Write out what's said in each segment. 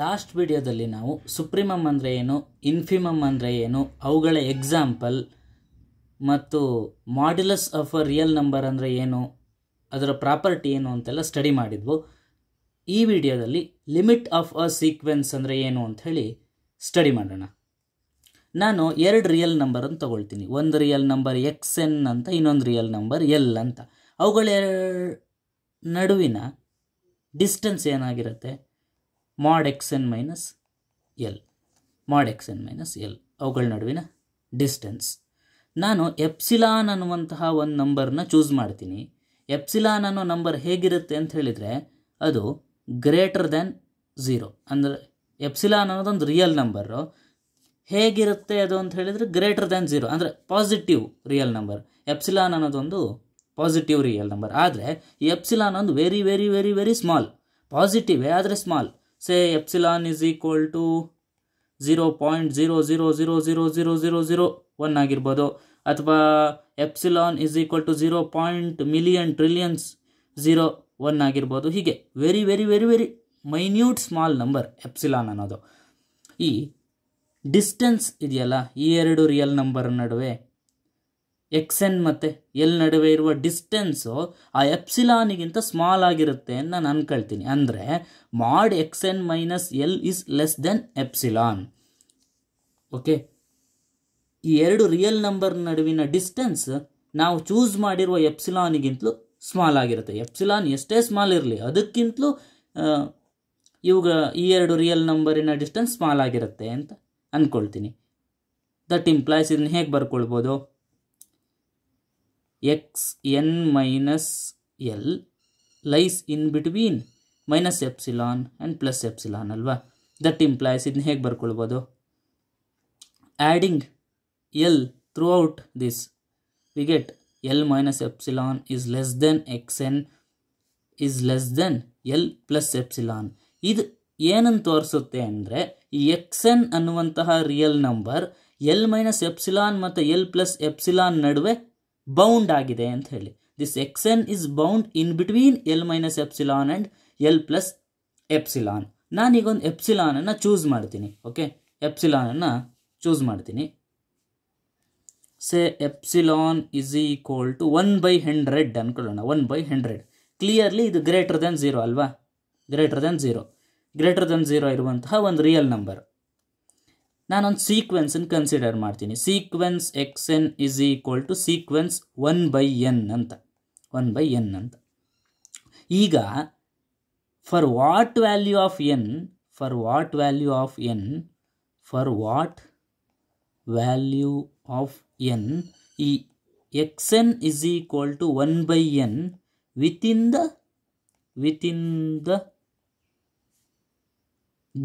Last ವಿಡಿಯೋದಲ್ಲಿ ನಾವು ಸುಪ್ರೀಮಮ್ ಅಂದರೆ ಏನು ಇನ್ಫಿಮಮ್ ಅಂದರೆ ಏನು ಅವುಗಳ ಎಕ್ಸಾಂಪಲ್ ಮತ್ತು modulus of a real number ಅಂದರೆ ಏನು ಅದರ ಪ್ರಾಪರ್ಟಿ ಏನು ಅಂತೆಲ್ಲ ಸ್ಟಡಿ ಮಾಡಿದ್ವು ಈ ವಿಡಿಯೋದಲ್ಲಿ ಲಿಮಿಟ್ ಆಫ್ ಅ ಸೀಕ್ವೆನ್ಸ್ ಅಂದರೆ ಏನು ಅಂತ ಹೇಳಿ ಸ್ಟಡಿ ಮಾಡೋಣ ನಾನು ಎರಡು ರಿಯಲ್ ನಂಬರನ್ನು ತಗೊಳ್ತೀನಿ ಒಂದು ರಿಯಲ್ ನಂಬರ್ ಎಕ್ಸ್ ಎನ್ ಅಂತ ಇನ್ನೊಂದು ರಿಯಲ್ ನಂಬರ್ ಎಲ್ ಅಂತ ಅವುಗಳ ನಡುವಿನ ಡಿಸ್ಟೆನ್ಸ್ ಏನಾಗಿರುತ್ತೆ mod x n minus l mod x n minus l ಅವುಗಳ ನಡುವಿನ ಡಿಸ್ಟೆನ್ಸ್ ನಾನು ಎಪ್ಸಿಲಾನ್ ಅನ್ನುವಂತಹ ಒಂದು ನಂಬರ್ನ ಚೂಸ್ ಮಾಡ್ತೀನಿ ಎಪ್ಸಿಲಾನ್ ಅನ್ನೋ ನಂಬರ್ ಹೇಗಿರುತ್ತೆ ಅಂತ ಹೇಳಿದರೆ ಅದು ಗ್ರೇಟರ್ ದ್ಯಾನ್ ಝೀರೋ ಅಂದರೆ ಎಪ್ಸಿಲಾನ್ ಅನ್ನೋದೊಂದು ರಿಯಲ್ ನಂಬರು ಹೇಗಿರುತ್ತೆ ಅದು ಅಂತ ಹೇಳಿದರೆ ಗ್ರೇಟರ್ ದ್ಯಾನ್ ಝೀರೋ ಅಂದರೆ ಪಾಸಿಟಿವ್ ರಿಯಲ್ ನಂಬರ್ ಎಪ್ಸಿಲಾನ್ ಅನ್ನೋದೊಂದು ಪಾಸಿಟಿವ್ ರಿಯಲ್ ನಂಬರ್ ಆದರೆ ಈ ಎಪ್ಸಿಲಾನ್ ಒಂದು very very very very small ಪಾಸಿಟಿವೇ ಆದರೆ small say epsilon is equal to zero point zero zero zero zero zero zero zero one ಆಗಿರ್ಬೋದು ಅಥವಾ epsilon is equal to zero point million trillions zero one ಆಗಿರ್ಬೋದು ಹೀಗೆ very very very very minute small number epsilon ಅನ್ನೋದು ಈ distance ಇದೆಯಲ್ಲ ಈ ಎರಡು real number ನಡುವೆ ಎಕ್ಸ್ ಎನ್ ಮತ್ತು ಎಲ್ ನಡುವೆ ಇರುವ ಡಿಸ್ಟೆನ್ಸು ಆ ಎಪ್ಸಿಲಾನಿಗಿಂತ ಸ್ಮಾಲ್ ಆಗಿರುತ್ತೆ ಅಂತ ನಾನು ಅನ್ಕೊಳ್ತೀನಿ ಅಂದರೆ mod x n minus l is less than epsilon okay ಈ ಎರಡು ರಿಯಲ್ ನಂಬರ್ ನಡುವಿನ ಡಿಸ್ಟೆನ್ಸ್ ನಾವು ಚೂಸ್ ಮಾಡಿರುವ ಎಪ್ಸಿಲಾನಿಗಿಂತಲೂ ಸ್ಮಾಲ್ ಆಗಿರುತ್ತೆ ಎಪ್ಸಿಲಾನ್ ಎಷ್ಟೇ ಸ್ಮಾಲ್ ಇರಲಿ ಅದಕ್ಕಿಂತಲೂ ಇವಾಗ ಈ ಎರಡು ರಿಯಲ್ ನಂಬರಿನ ಡಿಸ್ಟೆನ್ಸ್ ಸ್ಮಾಲ್ ಆಗಿರುತ್ತೆ ಅಂತ ಅಂದ್ಕೊಳ್ತೀನಿ ದಟ್ ಇಂಪ್ಲಾಯ್ಸ್ ಇದನ್ನ ಹೇಗೆ ಬರ್ಕೊಳ್ಬೋದು x n minus l lies in between minus epsilon and plus epsilon ಅಲ್ವಾ ದಟ್ ಇಂಪ್ಲಾಯ್ಸ್ ಇದನ್ನ ಹೇಗೆ ಬರ್ಕೊಳ್ಬೋದು adding l throughout this we get l minus epsilon is less than x n is less than l plus epsilon ಇದು ಏನನ್ನು ತೋರಿಸುತ್ತೆ ಅಂದರೆ ಈ x n ಅನ್ನುವಂತಹ real number l minus epsilon ಮತ್ತು ಎಲ್ ಪ್ಲಸ್ ಎಪ್ಸಿಲಾನ್ ನಡುವೆ bound ಆಗಿದೆ ಅಂತ ಹೇಳಿ this x n is bound in between l minus epsilon and l plus epsilon ನಾನೀಗೊಂದು ಎಪ್ಸಿಲಾನನ್ನು ಚೂಸ್ ಮಾಡ್ತೀನಿ ಓಕೆ ಎಪ್ಸಿಲಾನನ್ನು ಚೂಸ್ ಮಾಡ್ತೀನಿ say epsilon is equal to one by hundred ಅನ್ಕೊಳ್ಳೋಣ ಒನ್ ಬೈ ಹಂಡ್ರೆಡ್ ಕ್ಲಿಯರ್ಲಿ ಇದು ಗ್ರೇಟರ್ ದೆನ್ ಝೀರೋ ಅಲ್ವಾ greater than zero greater than zero ಇರುವಂತಹ ಒಂದು ರಿಯಲ್ ನಂಬರ್ ನಾನೊಂದು ಸೀಕ್ವೆನ್ಸನ್ನು ಕನ್ಸಿಡರ್ ಮಾಡ್ತೀನಿ sequence x n is equal to sequence one by n ಅಂತ one by n ಅಂತ ಈಗ for what value of n for what value of n for what value of n ಈ x n is equal to one by n within the within the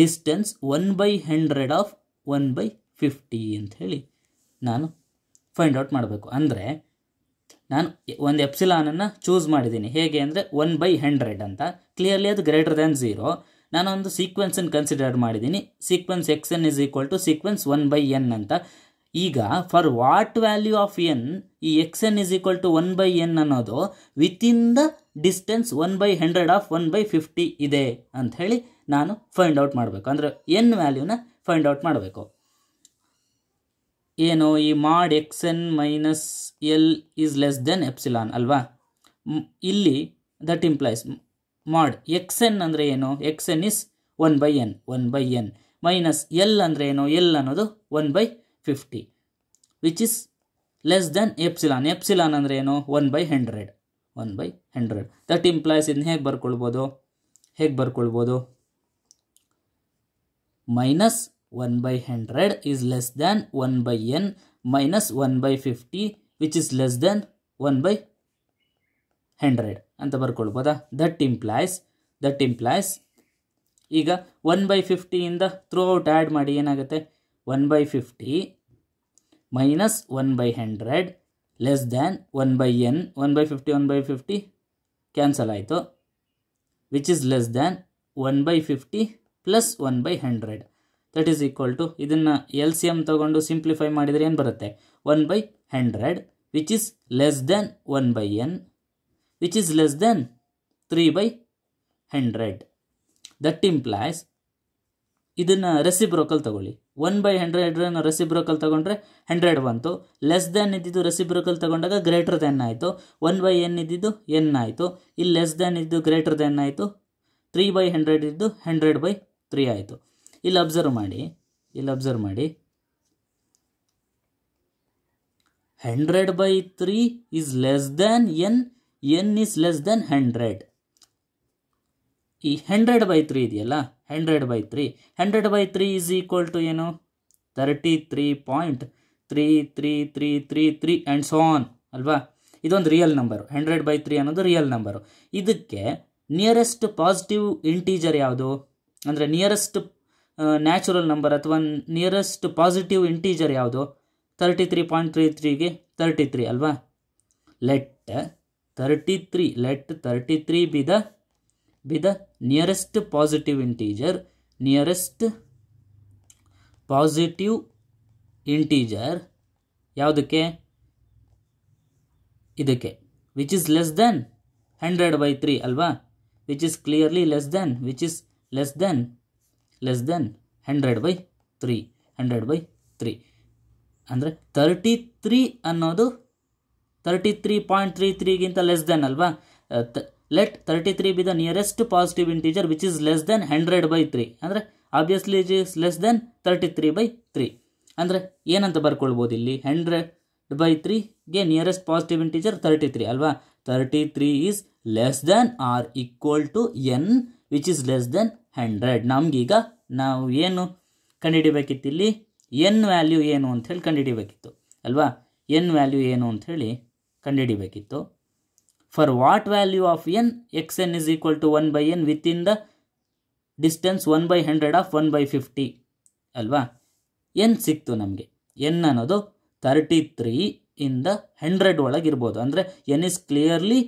distance one by hundred of one by fifty ಅಂತ ಹೇಳಿ ನಾನು find out ಮಾಡಬೇಕು ಅಂದರೆ ನಾನು ಒಂದು ಎಪ್ಸಿಲಾನನ್ನು choose ಮಾಡಿದ್ದೀನಿ ಹೇಗೆ ಅಂದರೆ ಒನ್ ಬೈ ಹಂಡ್ರೆಡ್ ಅಂತ ಕ್ಲಿಯರ್ಲಿ ಅದು ಗ್ರೇಟರ್ ದ್ಯಾನ್ ಝೀರೋ ನಾನೊಂದು ಸೀಕ್ವೆನ್ಸನ್ನು ಕನ್ಸಿಡರ್ ಮಾಡಿದ್ದೀನಿ sequence x n is equal to sequence one by n ಅಂತ ಈಗ for what value of n ಈ x n is equal to one by n ಅನ್ನೋದು within the distance one by hundred of one by fifty ಇದೆ ಅಂಥೇಳಿ ನಾನು find out ಮಾಡಬೇಕು ಅಂದರೆ N ವ್ಯಾಲ್ಯೂನ find out ಮಾಡಬೇಕು ಏನು ಈ mod x n minus l is less than epsilon ಅಲ್ವಾ ಇಲ್ಲಿ that implies mod x n ಅಂದರೆ ಏನು x n is one by n one by n minus l ಅಂದರೆ ಏನು ಎಲ್ ಅನ್ನೋದು one by fifty which is less than epsilon epsilon ಅಂದರೆ ಏನು one by hundred one by hundred that implies ಇದನ್ನ ಹೇಗೆ ಬರ್ಕೊಳ್ಬೋದು ಹೇಗೆ ಬರ್ಕೊಳ್ಬೋದು minus one by hundred is less than one by n minus one by fifty which is less than one by hundred ಅಂತ ಬರ್ಕೊಳ್ಬೋದಾ that implies that implies ಈಗ one by ಫಿಫ್ಟಿಯಿಂದ throughout add ಮಾಡಿ ಏನಾಗುತ್ತೆ one by fifty minus one by hundred less than one by n one by fifty one by fifty cancel ಆಯಿತು which is less than one by fifty plus one by hundred that is equal to ಇದನ್ನು L C M ತೊಗೊಂಡು simplify ಮಾಡಿದರೆ ಏನು ಬರುತ್ತೆ one by hundred which is less than one by n which is less than three by hundred that implies ಇದನ್ನು reciprocal ತೊಗೊಳ್ಳಿ one by ರೆಸಿ ರೆಸಿಬ್ರೋಕಲ್ ತೊಗೊಂಡ್ರೆ hundred ಬಂತು less than ಇದ್ದಿದ್ದು ರೆಸಿಬ್ರೋಕಲ್ ತೊಗೊಂಡಾಗ ಗ್ರೇಟರ್ ದೆನ್ ಆಯಿತು ಒನ್ ಬೈ ಎನ್ ಇದ್ದಿದ್ದು n ಆಯಿತು ಇಲ್ಲಿ ಲೆಸ್ ದ್ಯಾನ್ ಇದ್ದು ಗ್ರೇಟರ್ ದೆನ್ ಆಯಿತು ತ್ರೀ ಬೈ ಹಂಡ್ರೆಡ್ ಇದ್ದು ಹಂಡ್ರೆಡ್ ಬೈ ತ್ರೀ ಆಯಿತು ಇಲ್ಲಿ ಅಬ್ಸರ್ವ್ ಮಾಡಿ ಇಲ್ಲಿ ಅಬ್ಸರ್ವ್ ಮಾಡಿ hundred by three is less than n n is less than hundred ಈ ಹಂಡ್ರೆಡ್ ಬೈ ತ್ರೀ ಇದೆಯಲ್ಲ hundred by three hundred by three is equal to ಏನು thirty three point three three three three three and on ಅಲ್ವಾ ಇದೊಂದು real number hundred by three ಅನ್ನೋದು real number ಇದಕ್ಕೆ nearest positive integer ಯಾವುದು ಅಂದರೆ nearest natural number ಅಥವಾ nearest positive integer ಯಾವುದು thirty three point three ತ್ರೀಗೆ ತರ್ಟಿ ತ್ರೀ ಅಲ್ವಾ let thirty three let thirty three be the be the nearest positive integer nearest positive integer ಯಾವುದಕ್ಕೆ ಇದಕ್ಕೆ which is less than hundred by three ಅಲ್ವಾ which is clearly less than which is less than less than hundred by three hundred by three ಅಂದರೆ thirty three ಅನ್ನೋದು thirty three point three ತ್ರೀಗಿಂತ less than ಅಲ್ವಾ let thirty three be the nearest positive integer which is less than hundred by three ಅಂದರೆ obviously it is less than thirty three by three ಅಂದರೆ ಏನಂತ ಬರ್ಕೊಳ್ಬೋದು ಇಲ್ಲಿ hundred by ತ್ರೀಗೆ nearest positive integer thirty three ಅಲ್ವಾ thirty three is less than or equal to n which is less than hundred ನಮಗೀಗ ನಾವು ಏನು ಕಂಡುಹಿಡಿಬೇಕಿತ್ತು ಇಲ್ಲಿ ಎನ್ ವ್ಯಾಲ್ಯೂ ಏನು ಅಂತ ಹೇಳಿ ಕಂಡುಹಿಡಿಬೇಕಿತ್ತು ಅಲ್ವಾ ಎನ್ ವ್ಯಾಲ್ಯೂ ಏನು ಅಂಥೇಳಿ ಕಂಡುಹಿಡಿಬೇಕಿತ್ತು for what value of n x n is equal to one by n within the distance one by hundred of one by fifty ಅಲ್ವಾ ಎನ್ ಸಿಕ್ತು ನಮಗೆ ಎನ್ ಅನ್ನೋದು ತರ್ಟಿ ತ್ರೀ ಇಂದ ಹಂಡ್ರೆಡ್ ಒಳಗಿರ್ಬೋದು ಅಂದರೆ n is clearly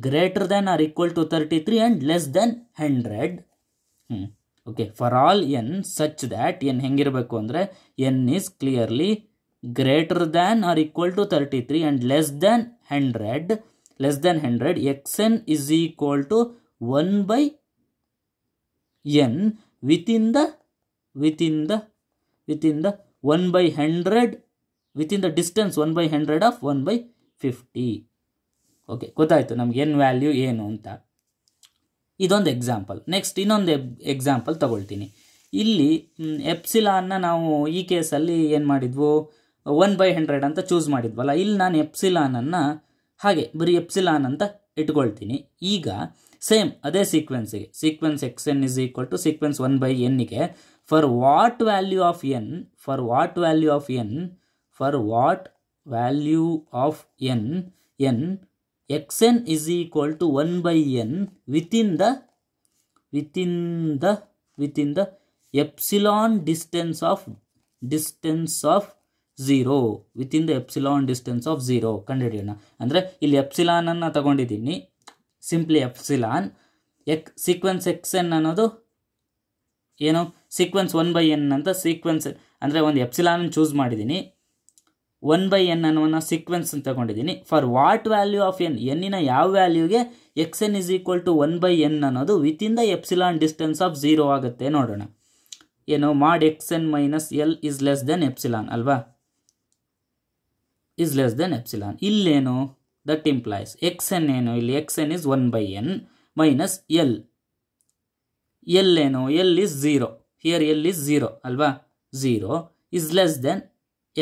greater than or equal to 33 and less than 100 hmm. okay for all n such that n ಹೆಂಗಿರಬೇಕು n is clearly greater than or equal to 33 and less than 100 less than 100 xn is equal to 1 by n within the within the within the 1 by 100 within the distance 1 by 100 of 1 by 50 okay ಗೊತ್ತಾಯಿತು ನಮ್ಗೆ ಏನು value ಏನು ಅಂತ ಇದೊಂದು example next ಇನ್ನೊಂದು example ತಗೊಳ್ತೀನಿ ಇಲ್ಲಿ ಎಪ್ಸಿಲಾನ್ನ ನಾವು ಈ ಕೇಸಲ್ಲಿ ಏನು ಮಾಡಿದ್ವು ಒನ್ ಬೈ ಹಂಡ್ರೆಡ್ ಅಂತ ಚೂಸ್ ಮಾಡಿದ್ವಲ್ಲ ಇಲ್ಲಿ ನಾನು ಎಪ್ಸಿಲಾನನ್ನು ಹಾಗೆ ಬರೀ ಎಪ್ಸಿಲಾನ್ ಅಂತ ಇಟ್ಕೊಳ್ತೀನಿ ಈಗ ಸೇಮ್ ಅದೇ ಸೀಕ್ವೆನ್ಸಿಗೆ sequence x n is equal to sequence one by ಎನ್ಗೆ for what value of n for what value of n for what value of n n x n is equal to one by n within the within the within the epsilon distance of distance of zero within the epsilon distance of zero ಕಂಡುಹಿಡಿಯೋಣ ಅಂದರೆ ಇಲ್ಲಿ ಎಪ್ಸಿಲಾನನ್ನು ತಗೊಂಡಿದ್ದೀನಿ simply epsilon ಎಕ್ sequence x n ಅನ್ನೋದು ಏನು sequence one by n ಅಂತ sequence ಅಂದರೆ ಒಂದು ಎಪ್ಸಿಲಾನ್ ಚೂಸ್ ಮಾಡಿದ್ದೀನಿ ಒನ್ ಬೈ ಎನ್ ಅನ್ನೋನ ಸೀಕ್ವೆನ್ಸ್ ತಗೊಂಡಿದ್ದೀನಿ for what value of n ಎನ್ನಿನ ಯಾವ ವ್ಯಾಲ್ಯೂಗೆ x n is equal to one by n ಅನ್ನೋದು within the epsilon distance of zero ಆಗುತ್ತೆ ನೋಡೋಣ ಏನು mod x n minus l is less than epsilon ಅಲ್ವಾ ಇಸ್ ಲೆಸ್ ದೆನ್ ಎಪ್ಸಿಲಾನ್ ಇಲ್ಲೇನು that implies x n ಏನು ಇಲ್ಲಿ x n is one by n minus l l ಏನು l is zero here l is zero ಅಲ್ವಾ zero is less than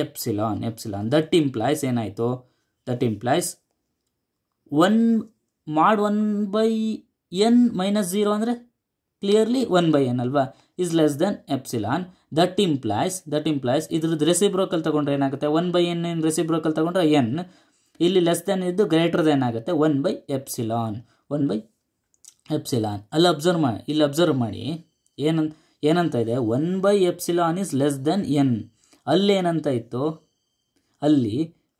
epsilon epsilon that implies ಏನಾಯಿತು that implies one mod one by n minus zero ಅಂದರೆ clearly one by n ಅಲ್ವಾ is less than epsilon that implies that implies ಇದ್ರದ್ದು reciprocal ತಗೊಂಡ್ರೆ ಏನಾಗುತ್ತೆ one by N ಏನು ರೆಸಿಬ್ರೋಕಲ್ ತಗೊಂಡ್ರೆ n ಇಲ್ಲಿ less than ಇದ್ದು ಗ್ರೇಟರ್ ದೆನ್ ಆಗುತ್ತೆ one by epsilon one by epsilon ಅಲ್ಲಿ ಅಬ್ಸರ್ವ್ ಮಾಡಿ ಇಲ್ಲಿ ಅಬ್ಸರ್ವ್ ಮಾಡಿ ಏನಂತ ಏನಂತ ಇದೆ one by epsilon is less than n ಅಲ್ಲೇನಂತ ಇತ್ತು ಅಲ್ಲಿ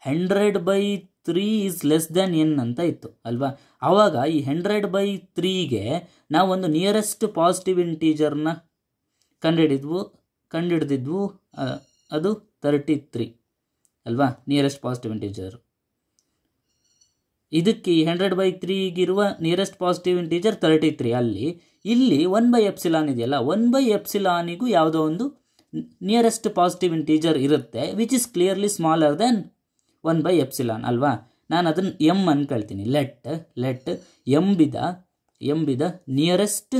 hundred by three is less than n ಅಂತ ಇತ್ತು ಅಲ್ವಾ ಆವಾಗ ಈ ಹಂಡ್ರೆಡ್ ಬೈ ತ್ರೀಗೆ ನಾವೊಂದು ನಿಯರೆಸ್ಟ್ ಪಾಸಿಟಿವ್ ಇಂಟೀಜರ್ನ ಕಂಡುಹಿಡಿದ್ವು ಕಂಡುಹಿಡ್ದಿದ್ವು ಅದು ತರ್ಟಿ ತ್ರೀ ಅಲ್ವಾ ನಿಯರೆಸ್ಟ್ ಪಾಸಿಟಿವ್ ಇಂಟೀಜರ್ ಇದಕ್ಕೆ ಈ ಹಂಡ್ರೆಡ್ ಬೈ ತ್ರೀಗಿರುವ nearest positive integer thirty three ಅಲ್ಲಿ ಇಲ್ಲಿ ಒನ್ ಬೈ ಎಪ್ಸಿಲಾನ್ ಇದೆಯಲ್ಲ ಒನ್ ಬೈ ಎಪ್ಸಿಲಾನಿಗೂ ಯಾವುದೋ ಒಂದು ನಿಯರೆಸ್ಟ್ ಪಾಸಿಟಿವ್ ಇಂಟೀಜರ್ ಇರುತ್ತೆ which is clearly smaller than one by epsilon ಅಲ್ವಾ ನಾನು ಅದನ್ನು ಎಮ್ ಅನ್ಕೊಳ್ತೀನಿ let let m m be the nearest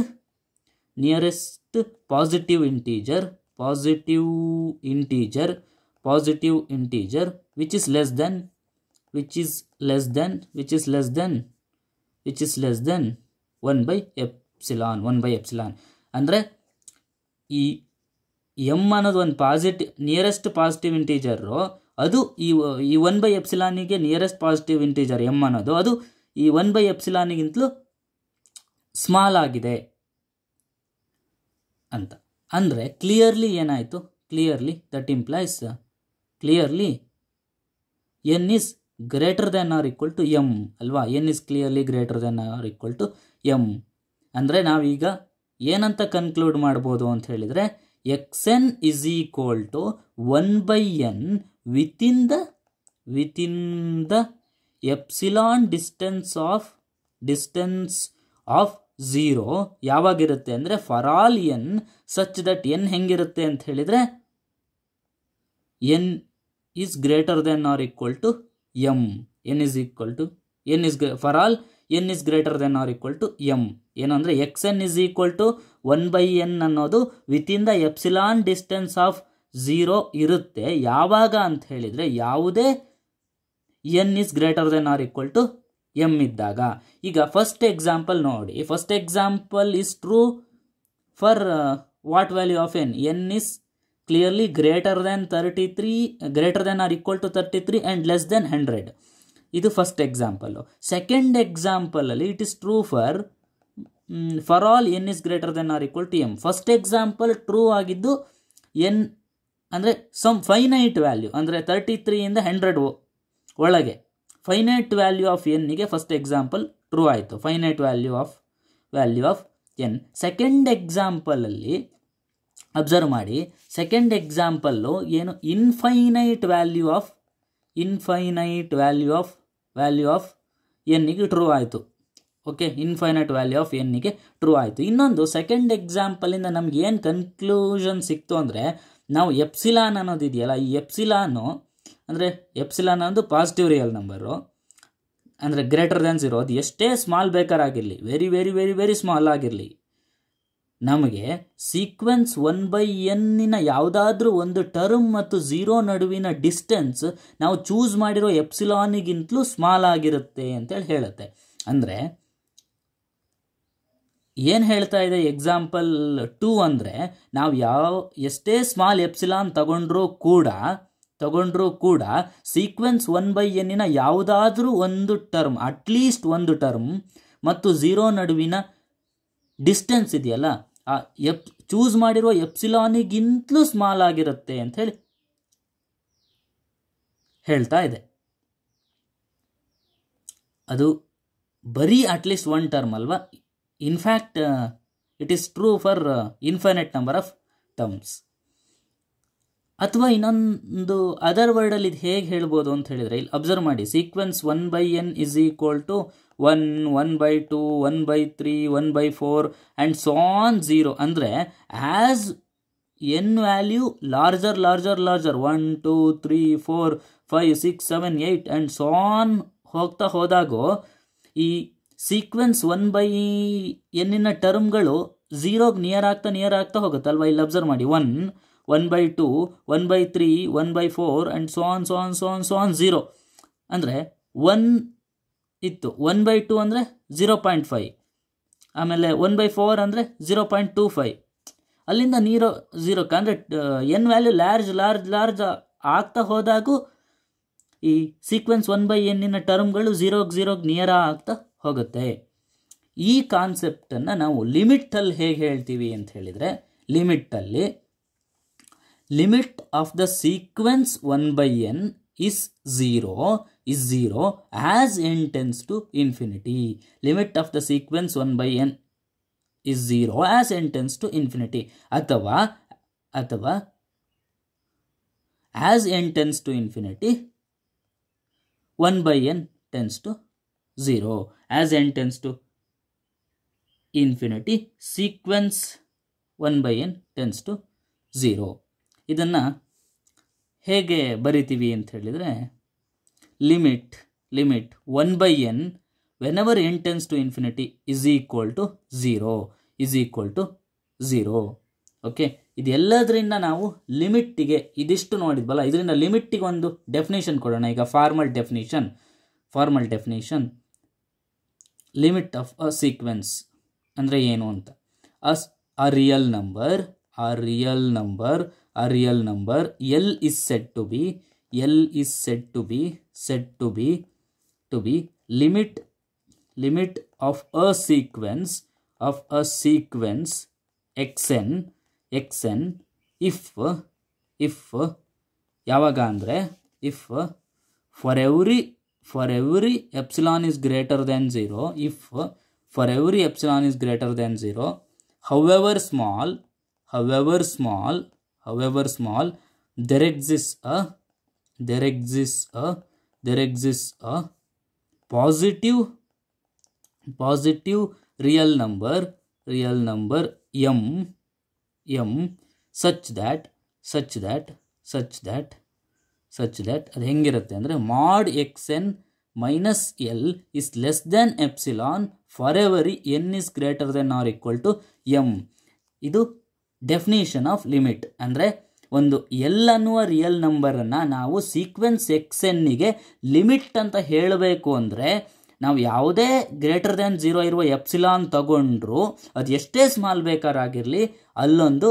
nearest positive integer positive integer positive integer which is less than which is less than which is less than which is less than one by epsilon one by epsilon ಅಂದರೆ ಈ M ಅನ್ನೋದು ಒಂದು positive nearest positive integer ಅದು ಈ ಈ one by ಎಪ್ಸಿಲಾನಿಗೆ nearest positive integer m ಅನ್ನೋದು ಅದು ಈ ಒನ್ ಬೈ ಎಪ್ಸಿಲಾನಿಗಿಂತಲೂ ಸ್ಮಾಲ್ ಆಗಿದೆ ಅಂತ ಅಂದರೆ ಕ್ಲಿಯರ್ಲಿ ಏನಾಯಿತು clearly that implies clearly n is greater than or equal to m ಅಲ್ವಾ n is clearly greater than or equal to m ಅಂದರೆ ನಾವೀಗ ಏನಂತ ಕನ್ಕ್ಲೂಡ್ ಮಾಡ್ಬೋದು ಅಂತ ಹೇಳಿದರೆ x n is equal to one by n within the within the epsilon distance of distance of zero ಯಾವಾಗಿರುತ್ತೆ ಅಂದರೆ for all n such that n ಹೆಂಗಿರುತ್ತೆ ಅಂತ ಹೇಳಿದರೆ n is greater than or equal to M N is equal to n is for all n is greater than or equal to m ಏನಂದರೆ x n is equal to one by n ಅನ್ನೋದು within the epsilon distance of zero ಇರುತ್ತೆ ಯಾವಾಗ ಅಂತ ಹೇಳಿದರೆ ಯಾವುದೇ n is greater than or equal to m ಇದ್ದಾಗ ಈಗ first example ನೋಡಿ first example is true for what value of n n is clearly greater than thirty three greater than or equal to thirty three and less than hundred ಇದು first example second ಎಕ್ಸಾಂಪಲಲ್ಲಿ it is true for for all n is greater than or equal to m first example true ಆಗಿದ್ದು n ಅಂದರೆ some finite value ಅಂದರೆ thirty ತ್ರೀಯಿಂದ hundred ಒಳಗೆ finite value of ಎನ್ನಿಗೆ first example true ಆಯಿತು finite value of value of n second ಎಕ್ಸಾಂಪಲಲ್ಲಿ observe ಮಾಡಿ second example ಏನು infinite value of infinite value of value of ಎನ್ನಿಗೆ ಟ್ರೂ ಆಯಿತು ಓಕೆ ಇನ್ಫೈನೈಟ್ ವ್ಯಾಲ್ಯೂ ಆಫ್ ಎನ್ನಿಗೆ ಟ್ರೂ ಆಯಿತು ಇನ್ನೊಂದು ಸೆಕೆಂಡ್ ಎಕ್ಸಾಂಪಲಿಂದ ನಮ್ಗೆ ಏನು ಕನ್ಕ್ಲೂಷನ್ ಸಿಕ್ತು ಅಂದರೆ ನಾವು ಎಪ್ಸಿಲಾನ್ ಅನ್ನೋದಿದೆಯಲ್ಲ ಈ ಎಪ್ಸಿಲಾನು ಅಂದರೆ ಎಪ್ಸಿಲಾನ್ ಅನ್ನೋದು ಪಾಸಿಟಿವ್ ರಿಯಲ್ ನಂಬರು ಅಂದರೆ ಗ್ರೇಟರ್ ದ್ಯಾನ್ ಜೀರೋ ಅದು ಎಷ್ಟೇ ಸ್ಮಾಲ್ ಬೇಕಾರಾಗಿರಲಿ very very very very small ಆಗಿರಲಿ ನಮಗೆ ಸೀಕ್ವೆನ್ಸ್ ಒನ್ ಬೈ ಎನ್ನಿನ ಯಾವುದಾದ್ರೂ ಒಂದು ಟರ್ಮ್ ಮತ್ತು ಝೀರೋ ನಡುವಿನ ಡಿಸ್ಟೆನ್ಸ್ ನಾವು ಚೂಸ್ ಮಾಡಿರೋ ಎಪ್ಸಿಲಾನಿಗಿಂತಲೂ ಸ್ಮಾಲ್ ಆಗಿರುತ್ತೆ ಅಂತೇಳಿ ಹೇಳುತ್ತೆ ಅಂದರೆ ಏನು ಹೇಳ್ತಾ ಇದೆ ಎಕ್ಸಾಂಪಲ್ ಟೂ ಅಂದರೆ ನಾವು ಯಾವ ಎಷ್ಟೇ ಸ್ಮಾಲ್ ಎಪ್ಸಿಲಾನ್ ತಗೊಂಡ್ರೂ ಕೂಡ ತಗೊಂಡ್ರೂ ಕೂಡ ಸೀಕ್ವೆನ್ಸ್ ಒನ್ ಬೈ ಎನ್ನಿನ ಯಾವುದಾದ್ರೂ ಒಂದು ಟರ್ಮ್ ಅಟ್ಲೀಸ್ಟ್ ಒಂದು ಟರ್ಮ್ ಮತ್ತು ಝೀರೋ ನಡುವಿನ ಡಿಸ್ಟೆನ್ಸ್ ಇದೆಯಲ್ಲ ಆ ಎಪ್ ಚೂಸ್ ಮಾಡಿರುವ ಎಪ್ಸಿಲಾನಿಗಿಂತಲೂ ಸ್ಮಾಲ್ ಆಗಿರುತ್ತೆ ಅಂತ ಹೇಳಿ ಹೇಳ್ತಾ ಇದೆ ಅದು ಬರೀ ಅಟ್ಲೀಸ್ಟ್ ಒನ್ ಟರ್ಮ್ ಅಲ್ವಾ in fact it is true for infinite number of terms ಅಥವಾ ಇನ್ನೊಂದು ಅದರ್ ವರ್ಡಲ್ಲಿ ಇದು ಹೇಗೆ ಹೇಳ್ಬೋದು ಅಂತ ಹೇಳಿದರೆ ಇಲ್ಲಿ ಅಬ್ಸರ್ವ್ ಮಾಡಿ sequence one by n is equal to one one by two one by three one by four and so on zero ಅಂದರೆ as n value larger larger larger one two three four five six seven eight and so on ಹೋಗ್ತಾ ಹೋದಾಗೂ ಈ sequence one by ಎನ್ನಿನ ಟರ್ಮ್ಗಳು ಝೀರೋಗ್ near ಆಗ್ತಾ near ಆಗ್ತಾ ಹೋಗುತ್ತಲ್ವ ಇಲ್ಲಿ ಅಬ್ಸರ್ವ್ ಮಾಡಿ one one by two one by three one by four and soan soan so on on zero ಅಂದರೆ ಒನ್ ಇತ್ತು ಒನ್ ಬೈ ಟೂ ಅಂದರೆ ಝೀರೋ ಪಾಯಿಂಟ್ ಫೈವ್ ಆಮೇಲೆ ಒನ್ ಬೈ ಫೋರ್ ಅಂದರೆ ಝೀರೋ ಪಾಯಿಂಟ್ ಟೂ ಫೈವ್ ಅಲ್ಲಿಂದ ನೀರೋ ಝೀರೋಕ್ಕೆ ಅಂದರೆ n value large large large ಆಗ್ತಾ ಹೋದಾಗೂ ಈ ಸೀಕ್ವೆನ್ಸ್ ಒನ್ ಬೈ ಎನ್ನಿನ ಟರ್ಮ್ಗಳು ಝೀರೋಗೆ ಝೀರೋಗೆ ನಿಯರ ಆಗ್ತಾ ಹೋಗುತ್ತೆ ಈ ಕಾನ್ಸೆಪ್ಟನ್ನು ನಾವು ಲಿಮಿಟಲ್ಲಿ ಹೇಗೆ ಹೇಳ್ತೀವಿ ಅಂತ ಹೇಳಿದರೆ ಲಿಮಿಟಲ್ಲಿ limit of the sequence one by n is zero is zero as n tends to infinity limit of the sequence one by n is zero as n tends to infinity ಅಥವಾ ಅಥವಾ as n tends to infinity one by n tends to 0 as n tends to infinity sequence one by n tends to zero ಇದನ್ನು ಹೇಗೆ ಬರಿತೀವಿ ಅಂತ ಹೇಳಿದರೆ limit limit one by N whenever n tends to infinity is equal to zero is equal to zero okay ಇದೆಲ್ಲದರಿಂದ ನಾವು ಲಿಮಿಟ್ಟಿಗೆ ಇದಿಷ್ಟು ನೋಡಿದ್ವಲ್ಲ ಇದರಿಂದ ಲಿಮಿಟ್ಟಿಗೆ ಒಂದು ಡೆಫಿನೇಷನ್ ಕೊಡೋಣ ಈಗ formal definition formal definition limit of a sequence ಅಂದರೆ ಏನು ಅಂತ ಅಸ್ ಅ ರಿಯಲ್ ನಂಬರ್ ಆ ರಿಯಲ್ ನಂಬರ್ ಆ real number l is set to be l is set to be set to be to be limit limit of a sequence of a sequence x n x n if if ಯಾವಾಗ ಅಂದರೆ if for every for every epsilon is greater than 0, if for every epsilon is greater than 0, however small, however small, however small, there exists a, there exists a, there exists a positive, positive real number, real number m, m such that, such that, such that such that ಅದು ಹೆಂಗಿರುತ್ತೆ ಅಂದರೆ mod x n minus l is less than epsilon for every n is greater than or equal to m ಇದು definition of limit ಅಂದರೆ ಒಂದು L ಅನ್ನುವ real ನಂಬರನ್ನು ನಾವು sequence X ಎನ್ನಿಗೆ limit ಅಂತ ಹೇಳಬೇಕು ಅಂದರೆ ನಾವು ಯಾವುದೇ ಗ್ರೇಟರ್ ದ್ಯಾನ್ ಜೀರೋ ಇರುವ ಎಪ್ಸಿಲಾನ್ ತಗೊಂಡ್ರೂ ಅದು ಎಷ್ಟೇ ಸ್ಮಾಲ್ ಬೇಕಾರಾಗಿರಲಿ ಅಲ್ಲೊಂದು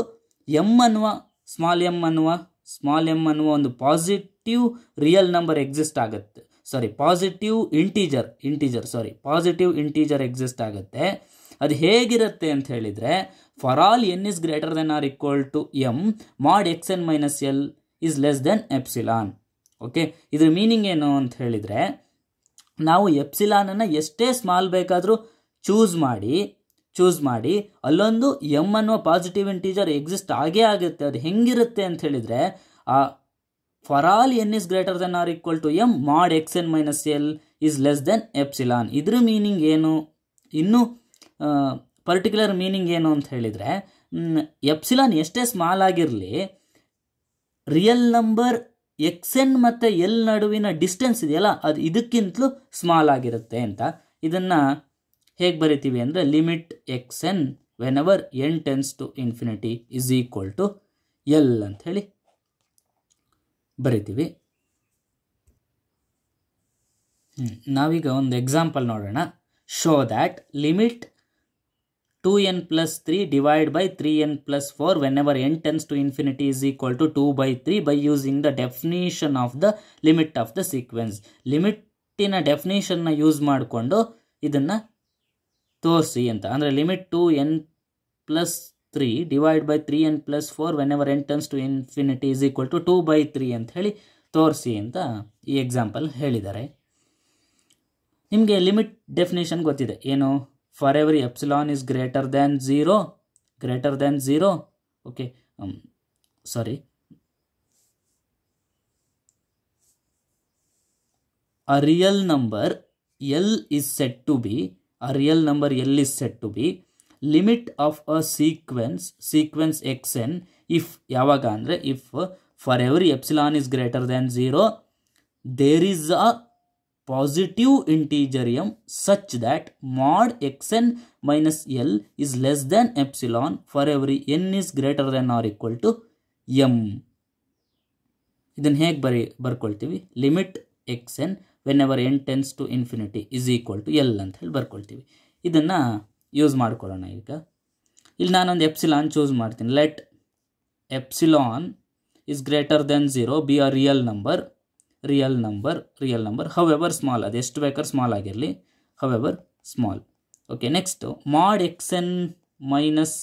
ಎಮ್ ಅನ್ನುವ ಸ್ಮಾಲ್ ಎಮ್ ಅನ್ನುವ ಸ್ಮಾಲ್ ಎಮ್ ಅನ್ನುವ ಒಂದು ಪಾಸಿಟಿವ್ ರಿಯಲ್ ನಂಬರ್ ಎಕ್ಸಿಸ್ಟ್ ಆಗುತ್ತೆ sorry positive integer integer sorry positive integer exist ಆಗುತ್ತೆ ಅದು ಹೇಗಿರುತ್ತೆ ಅಂತ ಹೇಳಿದರೆ for all n is greater than or equal to m mod x n minus l is less than epsilon okay ಇದ್ರ meaning ಏನು ಅಂತ ಹೇಳಿದರೆ ನಾವು ಎಪ್ಸಿಲಾನನ್ನು ಎಷ್ಟೇ ಸ್ಮಾಲ್ ಬೇಕಾದರೂ ಚೂಸ್ ಮಾಡಿ ಚೂಸ್ ಮಾಡಿ ಅಲ್ಲೊಂದು ಎಮ್ ಅನ್ನುವ ಪಾಸಿಟಿವ್ ಇಂಟೀಜರ್ ಎಕ್ಸಿಸ್ಟ್ ಆಗೇ ಆಗುತ್ತೆ ಅದು ಹೆಂಗಿರುತ್ತೆ ಅಂತ ಹೇಳಿದರೆ ಆ for all n is greater than or equal to m mod x n minus l is less than epsilon ಇದ್ರ ಮೀನಿಂಗ್ ಏನು ಇನ್ನೂ ಪರ್ಟಿಕ್ಯುಲರ್ ಮೀನಿಂಗ್ ಏನು ಅಂತ ಹೇಳಿದರೆ ಎಪ್ಸಿಲಾನ್ ಎಷ್ಟೇ ಸ್ಮಾಲ್ ಆಗಿರಲಿ ರಿಯಲ್ ನಂಬರ್ ಎಕ್ಸ್ ಎನ್ ಮತ್ತು ಎಲ್ ನಡುವಿನ ಡಿಸ್ಟೆನ್ಸ್ ಇದೆಯಲ್ಲ ಅದು ಇದಕ್ಕಿಂತಲೂ ಸ್ಮಾಲ್ ಆಗಿರುತ್ತೆ ಅಂತ ಇದನ್ನು ಹೇಗೆ ಬರಿತೀವಿ ಅಂದರೆ limit x n whenever n tends to infinity is equal to l ಅಂಥೇಳಿ ಬರಿತೀವಿ ನಾವೀಗ ಒಂದು ಎಕ್ಸಾಂಪಲ್ ನೋಡೋಣ show that limit two n plus three divide by three n plus four whenever n tends to infinity is equal to two by three by using the definition of the limit of the sequence ಲಿಮಿಟಿನ ಡೆಫಿನೇಷನ್ನ use ಮಾಡಿಕೊಂಡು ಇದನ್ನು ತೋರಿಸಿ ಅಂತ ಅಂದರೆ limit two n plus three divide by three n plus four whenever n tends to infinity is equal to two by three ಅಂತ ಹೇಳಿ ತೋರಿಸಿ ಅಂತ ಈ ಎಕ್ಸಾಂಪಲ್ ಹೇಳಿದ್ದಾರೆ ನಿಮಗೆ ಲಿಮಿಟ್ ಡೆಫಿನೇಷನ್ ಗೊತ್ತಿದೆ ಏನು for every epsilon is greater than zero greater than zero okay sorry a real number l is set to be a real number L is said to be limit of a sequence, sequence xn, if ಯಾವಾಗ ಅಂದರೆ if for every epsilon is greater than 0, there is a positive integer m such that mod xn minus L is less than epsilon for every n is greater than or equal to m. ಇದನ್ನು ಹೇಗೆ ಬರೀ ಬರ್ಕೊಳ್ತೀವಿ limit x n whenever n tends to infinity is equal to l ಅಂತ ಹೇಳಿ ಬರ್ಕೊಳ್ತೀವಿ ಇದನ್ನು use ಮಾಡ್ಕೊಳ್ಳೋಣ ಈಗ ಇಲ್ಲಿ ನಾನೊಂದು ಎಪ್ಸಿಲಾನ್ ಚೂಸ್ ಮಾಡ್ತೀನಿ let epsilon is greater than zero be a real number real number real number ever small ಅದು ಎಷ್ಟು ಬೇಕಾದ್ರೆ ಸ್ಮಾಲ್ ಆಗಿರಲಿ ever small okay next mod x n minus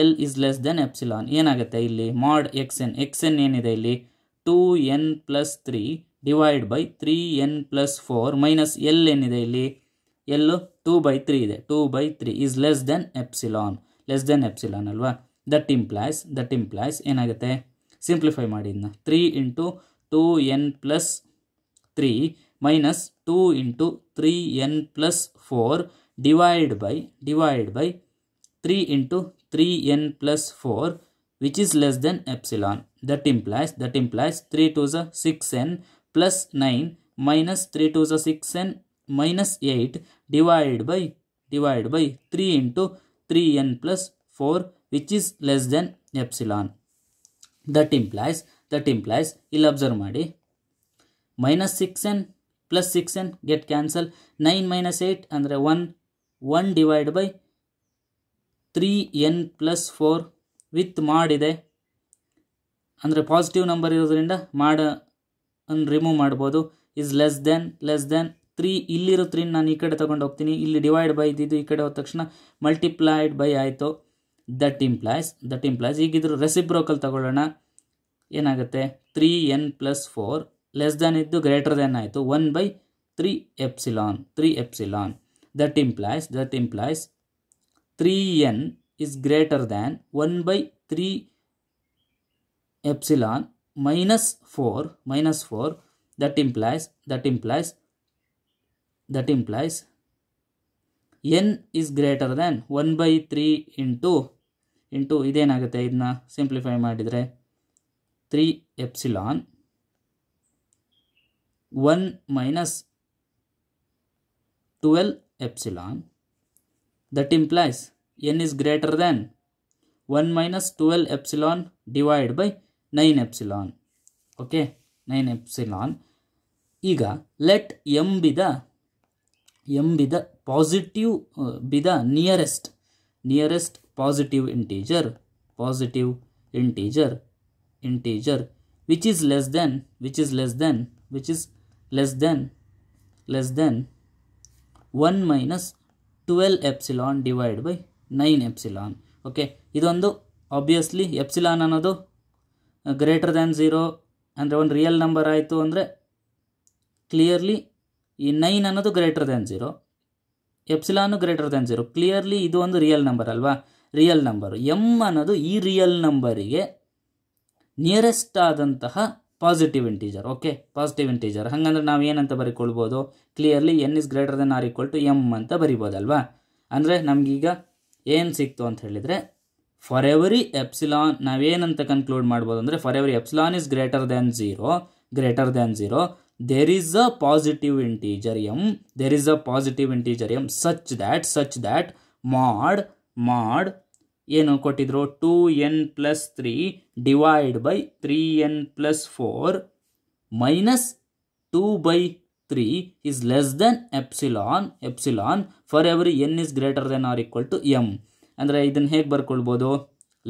l is less than epsilon ಏನಾಗುತ್ತೆ ಇಲ್ಲಿ mod x n x n ಏನಿದೆ ಇಲ್ಲಿ two n plus three divide by three n plus four minus l ಏನಿದೆ ಇಲ್ಲಿ l two by three ಇದೆ two by three is less than epsilon less than epsilon ಅಲ್ವಾ that implies that implies ಏನಾಗುತ್ತೆ simplify ಮಾಡಿದ್ನ three into two n plus three minus two into three n plus four divide by divide by three into three n plus four which is less than epsilon that implies that implies three to six n plus nine minus three to six n minus eight divide by divide by three into three n plus four which is less than epsilon that implies that implies ಇಲ್ಲಿ observe ಮಾಡಿ minus six n plus six n get cancel nine minus eight ಅಂದರೆ one one divide by three n plus four with ಮಾಡಿದೆ ಅಂದರೆ positive number ಇರೋದ್ರಿಂದ ಮಾಡ ಅನ್ನು remove ಮಾಡ್ಬೋದು is less than less than three ಇಲ್ಲಿರೋ ತ್ರೀನ ನಾನು ಈ ಕಡೆ ತೊಗೊಂಡು ಹೋಗ್ತೀನಿ ಇಲ್ಲಿ ಡಿವೈಡ್ ಬೈ ಇದ್ದಿದ್ದು ಈ ಕಡೆ ಹೋದ ತಕ್ಷಣ ಮಲ್ಟಿಪ್ಲೈಡ್ ಬೈ ಆಯಿತು ದಟ್ ಇಂಪ್ಲಾಯ್ಸ್ ದಟ್ ಇಂಪ್ಲಾಯ್ಸ್ ಈಗಿದ್ರು ರೆಸಿಬ್ರೋಕಲ್ ತಗೊಳ್ಳೋಣ ಏನಾಗುತ್ತೆ three n plus four less than ಇದ್ದು ಗ್ರೇಟರ್ ದೆನ್ ಆಯಿತು one by three epsilon three epsilon that implies that implies three n is greater than one by three epsilon minus 4 minus 4 that implies that implies that implies n is greater than 1 by 3 into into ಇದೇನಾಗುತ್ತೆ ಇದನ್ನ simplify ಮಾಡಿದರೆ three epsilon one minus twelve epsilon that implies n is greater than one minus twelve epsilon divide by nine epsilon okay nine epsilon ಈಗ let m be the m be the positive be the nearest nearest positive integer positive integer integer which is less than which is less than which is less than less than one minus twelve epsilon divide by nine epsilon okay ಇದೊಂದು obviously epsilon ಅನ್ನೋದು greater than zero ಅಂದರೆ ಒಂದು real number ಆಯಿತು ಅಂದರೆ clearly ಈ nine ಅನ್ನೋದು greater than zero epsilon greater than zero clearly ಇದು ಒಂದು ರಿಯಲ್ ನಂಬರ್ ಅಲ್ವಾ ರಿಯಲ್ ನಂಬರು ಎಮ್ ಅನ್ನೋದು ಈ ರಿಯಲ್ ನಂಬರಿಗೆ ನಿಯರೆಸ್ಟ್ ಆದಂತಹ positive integer okay positive integer ಹಾಗಂದ್ರೆ ನಾವು ಏನಂತ ಬರಿಕೊಳ್ಬೋದು clearly n is greater than or equal to m ಅಂತ ಬರಿಬೋದಲ್ವಾ ಅಂದರೆ ನಮಗೀಗ ಏನು ಸಿಕ್ತು ಅಂತ ಹೇಳಿದರೆ ಫಾರ್ ಎವರಿ ಎಪ್ಸಿಲಾನ್ ನಾವೇನಂತ ಕನ್ಕ್ಲೂಡ್ ಮಾಡ್ಬೋದು ಅಂದರೆ for every epsilon is greater than zero greater than zero there is a positive integer m there is a positive integer m such that such that mod mod ಏನು ಕೊಟ್ಟಿದ್ರು two n plus three divide by three n plus four minus two by three is less than epsilon epsilon for every n is greater than or equal to m ಅಂದರೆ ಇದನ್ನು ಹೇಗೆ ಬರ್ಕೊಳ್ಬೋದು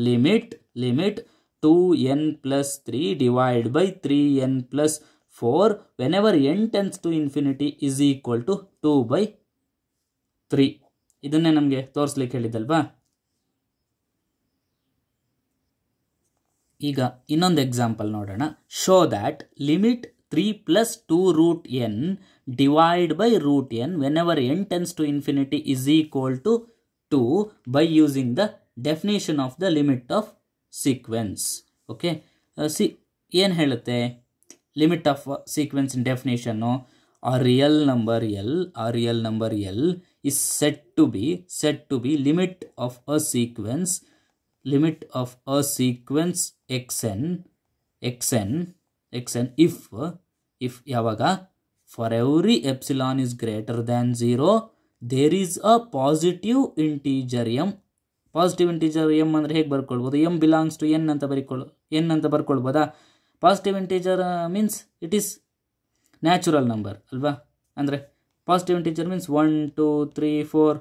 limit limit two n plus three divide by three n plus four whenever n tends to infinity is equal to two by three ಇದನ್ನೇ ನಮಗೆ ತೋರಿಸ್ಲಿಕ್ಕೆ ಹೇಳಿದ್ದಲ್ವಾ ಈಗ ಇನ್ನೊಂದು ಎಕ್ಸಾಂಪಲ್ ನೋಡೋಣ show that limit three plus two root n divide by root n whenever n tends to infinity is equal to by using the definition of the limit of sequence. Okay. Uh, see, see, what is limit of sequence definition? No? A real number L, a real number L is said to be, said to be limit of a sequence, limit of a sequence xn, xn, xn, if, if yavaga, for every epsilon is greater than 0, there is a positive integer m positive integer m ಅಂದರೆ ಹೇಗೆ ಬರ್ಕೊಳ್ಬೋದು m belongs to n ಅಂತ ಬರಿಕೊಳ್ಳು n ಅಂತ ಬರ್ಕೊಳ್ಬೋದಾ positive integer means it is natural number ಅಲ್ವಾ ಅಂದರೆ positive integer means one two three four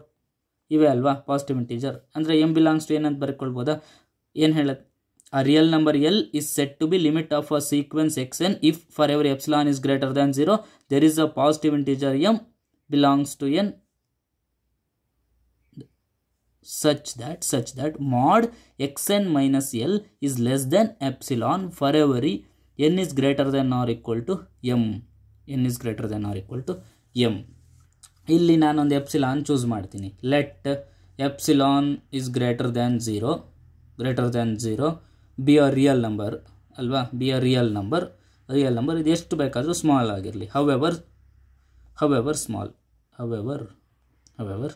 ಇವೆ ಅಲ್ವಾ ಪಾಸಿಟಿವ್ ಇಂಟೀಜರ್ ಅಂದರೆ ಎಮ್ ಬಿಲಾಂಗ್ಸ್ ಟು ಎನ್ ಅಂತ ಬರ್ಕೊಳ್ಬೋದಾ ಏನು ಹೇಳತ್ತೆ ಆ real number l is set to be limit of a sequence x n if for ever epsilon is greater than zero there is a positive integer m belongs to n such that such that mod xn minus l is less than epsilon for every e. n is greater than or equal to m n is greater than or equal to m ಇಲ್ಲಿ ನಾನೊಂದು epsilon choose ಮಾಡ್ತೀನಿ let epsilon is greater than zero greater than zero be a real number ಅಲ್ವಾ be a real number real number ಇದು ಎಷ್ಟು ಬೇಕಾದರೂ small ಆಗಿರಲಿ however however small however however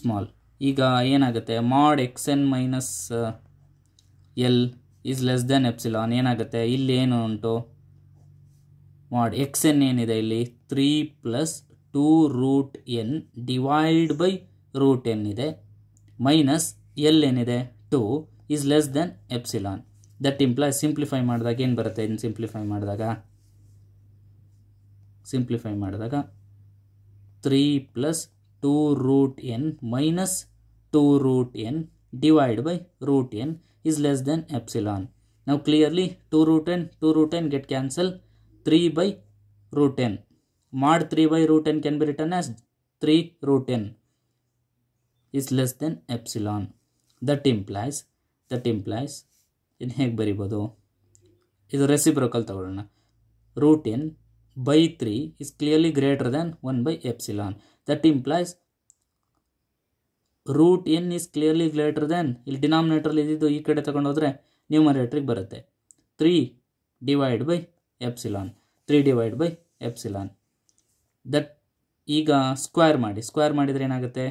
small ಈಗ ಏನಾಗುತ್ತೆ mod x n minus l is less than epsilon ಏನಾಗುತ್ತೆ ಇಲ್ಲಿ ಏನು ಉಂಟು ಮಾಡ್ ಎಕ್ಸ್ ಎನ್ ಏನಿದೆ ಇಲ್ಲಿ three plus two root n divide by root N ಇದೆ minus l ಏನಿದೆ two is less than epsilon that imply simplify ಮಾಡಿದಾಗ ಏನು ಬರುತ್ತೆ ಇನ್ನು ಸಿಂಪ್ಲಿಫೈ ಮಾಡಿದಾಗ ಸಿಂಪ್ಲಿಫೈ ಮಾಡಿದಾಗ three plus two root n minus 2 root n divided by root n is less than epsilon. Now clearly 2 root n, 2 root n get cancelled 3 by root n. Mod 3 by root n can be written as 3 root n is less than epsilon. That implies, that implies, ಇದು ಹೇಗೆ ಬರಿಬೋದು reciprocal reciprocal ತಗೊಳ್ಳೋಣ Root n by 3 is clearly greater than 1 by epsilon. That implies. Root n is clearly greater than ಇಲ್ಲಿ ಡಿನಾಮಿನೇಟ್ರಲ್ಲಿ ಇದ್ದಿದ್ದು ಈ ಕಡೆ ನ್ಯೂ ಮರೇಟ್ರಿಗೆ ಬರುತ್ತೆ three divide by epsilon three divide by epsilon that ಈಗ ಸ್ಕ್ವೇರ್ ಮಾಡಿ ಸ್ಕ್ವೇರ್ ಮಾಡಿದರೆ ಏನಾಗುತ್ತೆ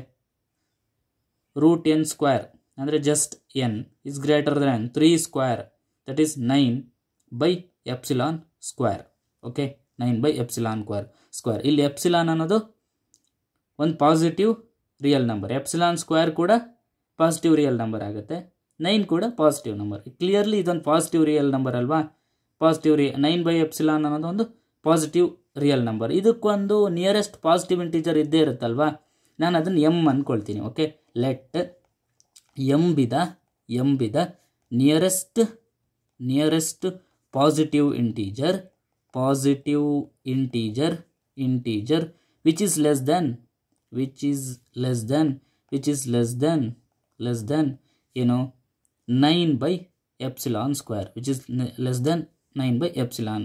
ರೂಟ್ ಎನ್ ಸ್ಕ್ವೇರ್ ಅಂದರೆ just n is greater than three square that is nine by epsilon square okay nine by epsilon square square ಇಲ್ಲಿ ಎಪ್ಸಿಲಾನ್ ಅನ್ನೋದು ಒಂದು positive real number epsilon square ಕೂಡ ಪಾಸಿಟಿವ್ ರಿಯಲ್ ನಂಬರ್ ಆಗುತ್ತೆ nine ಕೂಡ positive number clearly ಇದೊಂದು positive real number ಅಲ್ವಾ positive ರಿ ನೈನ್ ಬೈ ಎಪ್ಸಿಲಾನ್ ಅನ್ನೋದು ಒಂದು ಪಾಸಿಟಿವ್ ರಿಯಲ್ ನಂಬರ್ ಇದಕ್ಕೊಂದು ನಿಯರೆಸ್ಟ್ ಪಾಸಿಟಿವ್ ಇಂಟೀಜರ್ ಇದ್ದೇ ಇರುತ್ತಲ್ವಾ ನಾನು ಅದನ್ನು ಎಮ್ ಅಂದ್ಕೊಳ್ತೀನಿ okay let m be the m be the nearest nearest positive integer positive integer integer which is less than which is less than which is less than less than you know 9 by epsilon square which is less than 9 by epsilon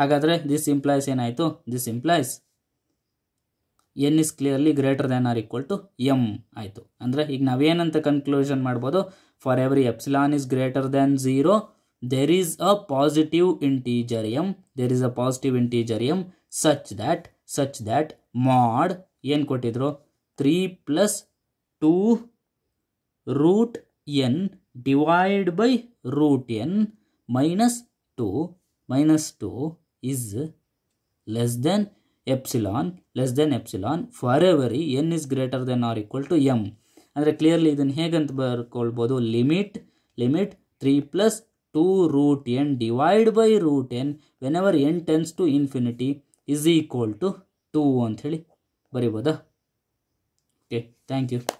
ಹಾಗಾದರೆ this implies ಏನಾಯಿತು this implies n is clearly greater than or equal to m ಆಯಿತು ಅಂದರೆ ಈಗ ನಾವೇನಂತ conclusion ಮಾಡ್ಬೋದು for every epsilon is greater than zero there is a positive integer m there is a positive integer m such that such that mod ಏನು ಕೊಟ್ಟಿದ್ರು three plus two root n divide by root n minus two minus two is less than epsilon less than epsilon for every n is greater than or equal to m ಅಂದರೆ clearly ಇದನ್ನು ಹೇಗಂತ ಬರ್ಕೊಳ್ಬೋದು limit limit three plus two root n divide by root n whenever n tends to infinity is equal to two ಅಂಥೇಳಿ ಬರಿಬೋದಾ okay thank you